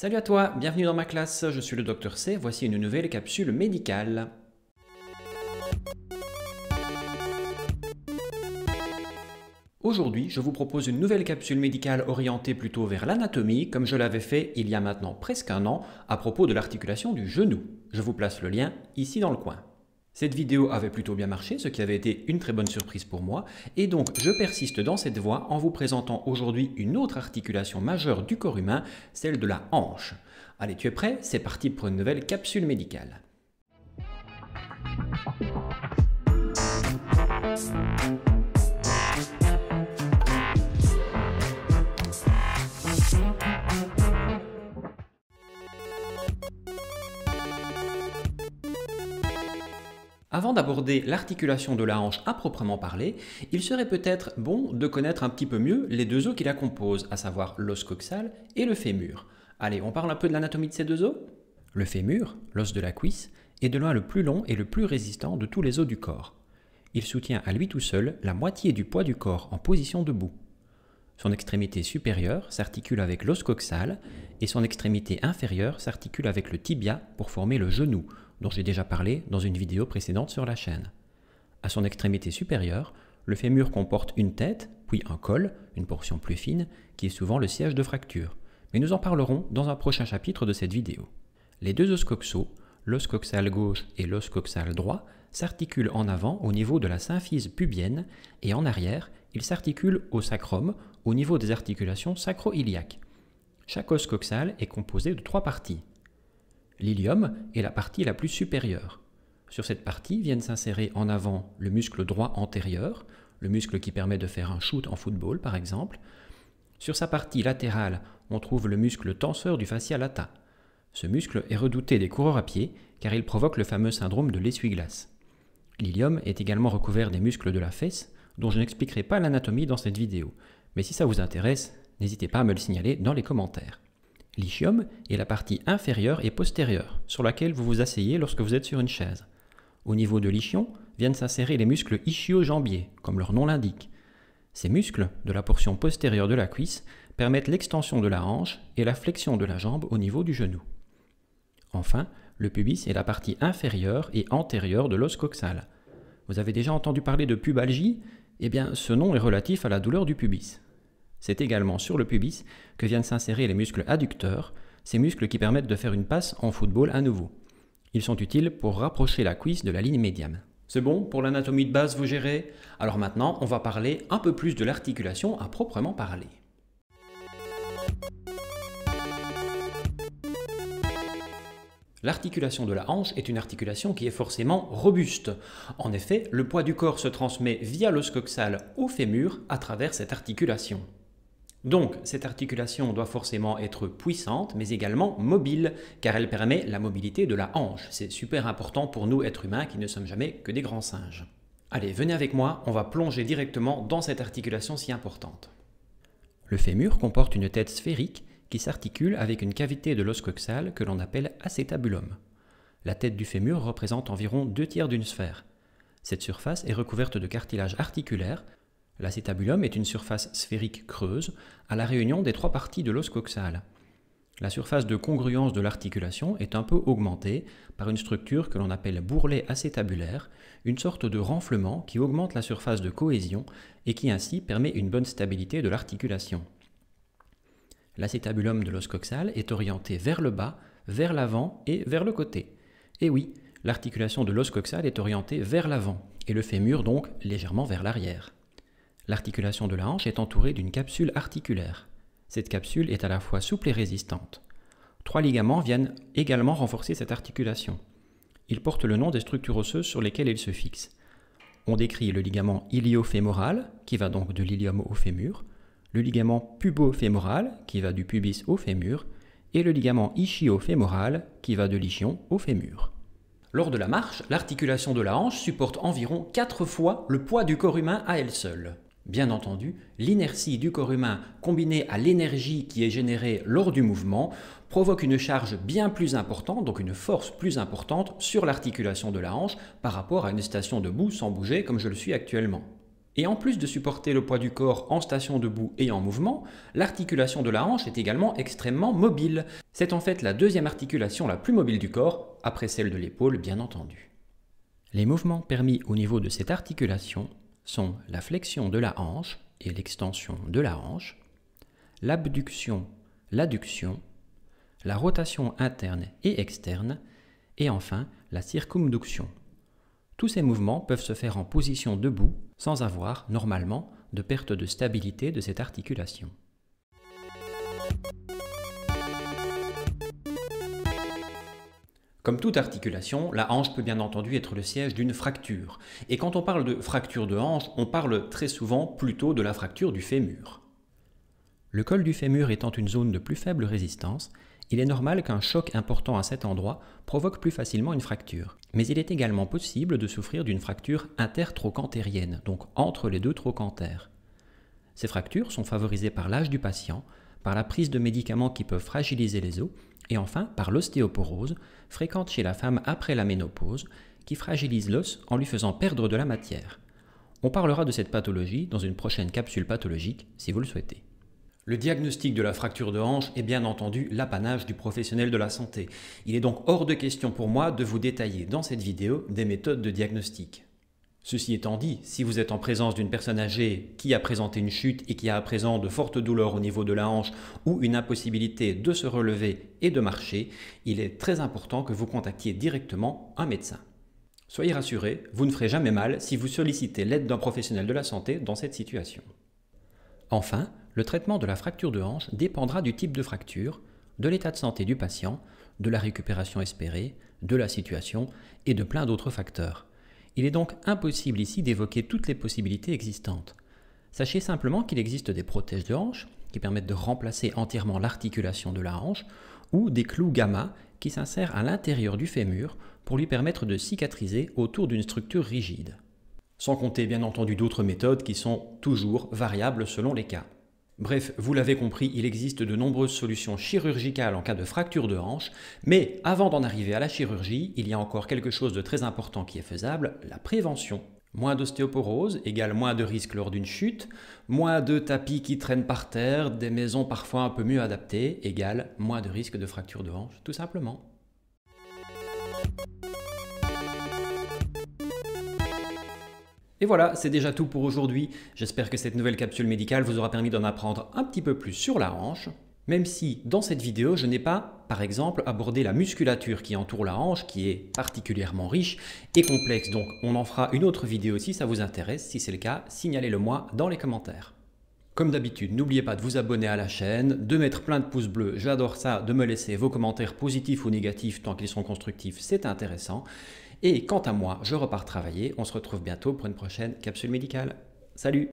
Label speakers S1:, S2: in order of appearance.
S1: Salut à toi, bienvenue dans ma classe, je suis le docteur C, voici une nouvelle capsule médicale. Aujourd'hui, je vous propose une nouvelle capsule médicale orientée plutôt vers l'anatomie, comme je l'avais fait il y a maintenant presque un an à propos de l'articulation du genou. Je vous place le lien ici dans le coin. Cette vidéo avait plutôt bien marché, ce qui avait été une très bonne surprise pour moi, et donc je persiste dans cette voie en vous présentant aujourd'hui une autre articulation majeure du corps humain, celle de la hanche. Allez, tu es prêt C'est parti pour une nouvelle capsule médicale. Avant d'aborder l'articulation de la hanche à proprement parler, il serait peut-être bon de connaître un petit peu mieux les deux os qui la composent, à savoir l'os coxal et le fémur. Allez, on parle un peu de l'anatomie de ces deux os Le fémur, l'os de la cuisse, est de loin le plus long et le plus résistant de tous les os du corps. Il soutient à lui tout seul la moitié du poids du corps en position debout. Son extrémité supérieure s'articule avec l'os coxal et son extrémité inférieure s'articule avec le tibia pour former le genou, dont j'ai déjà parlé dans une vidéo précédente sur la chaîne. À son extrémité supérieure, le fémur comporte une tête, puis un col, une portion plus fine, qui est souvent le siège de fracture, mais nous en parlerons dans un prochain chapitre de cette vidéo. Les deux os coxaux, l'os coxal gauche et l'os coxal droit, s'articulent en avant au niveau de la symphyse pubienne et en arrière, ils s'articulent au sacrum au niveau des articulations sacro-iliaques. Chaque os coxal est composé de trois parties L'ilium est la partie la plus supérieure. Sur cette partie viennent s'insérer en avant le muscle droit antérieur, le muscle qui permet de faire un shoot en football par exemple. Sur sa partie latérale, on trouve le muscle tenseur du fascia lata. Ce muscle est redouté des coureurs à pied car il provoque le fameux syndrome de l'essuie-glace. L'ilium est également recouvert des muscles de la fesse, dont je n'expliquerai pas l'anatomie dans cette vidéo. Mais si ça vous intéresse, n'hésitez pas à me le signaler dans les commentaires. L'ischium est la partie inférieure et postérieure sur laquelle vous vous asseyez lorsque vous êtes sur une chaise. Au niveau de l'ischion viennent s'insérer les muscles ischio-jambiers, comme leur nom l'indique. Ces muscles, de la portion postérieure de la cuisse, permettent l'extension de la hanche et la flexion de la jambe au niveau du genou. Enfin, le pubis est la partie inférieure et antérieure de l'os coxal. Vous avez déjà entendu parler de pubalgie Eh bien, ce nom est relatif à la douleur du pubis. C'est également sur le pubis que viennent s'insérer les muscles adducteurs, ces muscles qui permettent de faire une passe en football à nouveau. Ils sont utiles pour rapprocher la cuisse de la ligne médiane. C'est bon pour l'anatomie de base, vous gérez Alors maintenant, on va parler un peu plus de l'articulation à proprement parler. L'articulation de la hanche est une articulation qui est forcément robuste. En effet, le poids du corps se transmet via l'os coxal au fémur à travers cette articulation. Donc, cette articulation doit forcément être puissante, mais également mobile, car elle permet la mobilité de la hanche. C'est super important pour nous, êtres humains, qui ne sommes jamais que des grands singes. Allez, venez avec moi, on va plonger directement dans cette articulation si importante. Le fémur comporte une tête sphérique qui s'articule avec une cavité de l'os coxal que l'on appelle acétabulum. La tête du fémur représente environ deux tiers d'une sphère. Cette surface est recouverte de cartilage articulaire L'acétabulum est une surface sphérique creuse à la réunion des trois parties de l'os coxal. La surface de congruence de l'articulation est un peu augmentée par une structure que l'on appelle bourrelet acétabulaire, une sorte de renflement qui augmente la surface de cohésion et qui ainsi permet une bonne stabilité de l'articulation. L'acétabulum de l'os coxal est orienté vers le bas, vers l'avant et vers le côté. Et oui, l'articulation de l'os coxal est orientée vers l'avant et le fémur donc légèrement vers l'arrière. L'articulation de la hanche est entourée d'une capsule articulaire. Cette capsule est à la fois souple et résistante. Trois ligaments viennent également renforcer cette articulation. Ils portent le nom des structures osseuses sur lesquelles ils se fixent. On décrit le ligament iliofémoral, qui va donc de l'ilium au fémur, le ligament pubofémoral, qui va du pubis au fémur, et le ligament ischio-fémoral, qui va de l'ichion au fémur. Lors de la marche, l'articulation de la hanche supporte environ 4 fois le poids du corps humain à elle seule. Bien entendu, l'inertie du corps humain combinée à l'énergie qui est générée lors du mouvement provoque une charge bien plus importante, donc une force plus importante sur l'articulation de la hanche par rapport à une station debout sans bouger comme je le suis actuellement. Et en plus de supporter le poids du corps en station debout et en mouvement, l'articulation de la hanche est également extrêmement mobile. C'est en fait la deuxième articulation la plus mobile du corps, après celle de l'épaule bien entendu. Les mouvements permis au niveau de cette articulation sont la flexion de la hanche et l'extension de la hanche, l'abduction, l'adduction, la rotation interne et externe, et enfin la circumduction. Tous ces mouvements peuvent se faire en position debout sans avoir, normalement, de perte de stabilité de cette articulation. Comme toute articulation, la hanche peut bien entendu être le siège d'une fracture. Et quand on parle de fracture de hanche, on parle très souvent plutôt de la fracture du fémur. Le col du fémur étant une zone de plus faible résistance, il est normal qu'un choc important à cet endroit provoque plus facilement une fracture. Mais il est également possible de souffrir d'une fracture intertrochantérienne, donc entre les deux trochanthères. Ces fractures sont favorisées par l'âge du patient, par la prise de médicaments qui peuvent fragiliser les os et enfin par l'ostéoporose, fréquente chez la femme après la ménopause, qui fragilise l'os en lui faisant perdre de la matière. On parlera de cette pathologie dans une prochaine capsule pathologique si vous le souhaitez. Le diagnostic de la fracture de hanche est bien entendu l'apanage du professionnel de la santé. Il est donc hors de question pour moi de vous détailler dans cette vidéo des méthodes de diagnostic. Ceci étant dit, si vous êtes en présence d'une personne âgée qui a présenté une chute et qui a à présent de fortes douleurs au niveau de la hanche ou une impossibilité de se relever et de marcher, il est très important que vous contactiez directement un médecin. Soyez rassuré, vous ne ferez jamais mal si vous sollicitez l'aide d'un professionnel de la santé dans cette situation. Enfin, le traitement de la fracture de hanche dépendra du type de fracture, de l'état de santé du patient, de la récupération espérée, de la situation et de plein d'autres facteurs. Il est donc impossible ici d'évoquer toutes les possibilités existantes. Sachez simplement qu'il existe des prothèses de hanche qui permettent de remplacer entièrement l'articulation de la hanche ou des clous gamma qui s'insèrent à l'intérieur du fémur pour lui permettre de cicatriser autour d'une structure rigide. Sans compter bien entendu d'autres méthodes qui sont toujours variables selon les cas. Bref, vous l'avez compris, il existe de nombreuses solutions chirurgicales en cas de fracture de hanche, mais avant d'en arriver à la chirurgie, il y a encore quelque chose de très important qui est faisable, la prévention. Moins d'ostéoporose égale moins de risques lors d'une chute, moins de tapis qui traînent par terre, des maisons parfois un peu mieux adaptées égale moins de risques de fracture de hanche, tout simplement. Et voilà, c'est déjà tout pour aujourd'hui. J'espère que cette nouvelle capsule médicale vous aura permis d'en apprendre un petit peu plus sur la hanche, même si dans cette vidéo, je n'ai pas, par exemple, abordé la musculature qui entoure la hanche, qui est particulièrement riche et complexe. Donc on en fera une autre vidéo si ça vous intéresse. Si c'est le cas, signalez-le moi dans les commentaires. Comme d'habitude, n'oubliez pas de vous abonner à la chaîne, de mettre plein de pouces bleus, j'adore ça, de me laisser vos commentaires positifs ou négatifs tant qu'ils sont constructifs, c'est intéressant. Et quant à moi, je repars travailler. On se retrouve bientôt pour une prochaine capsule médicale. Salut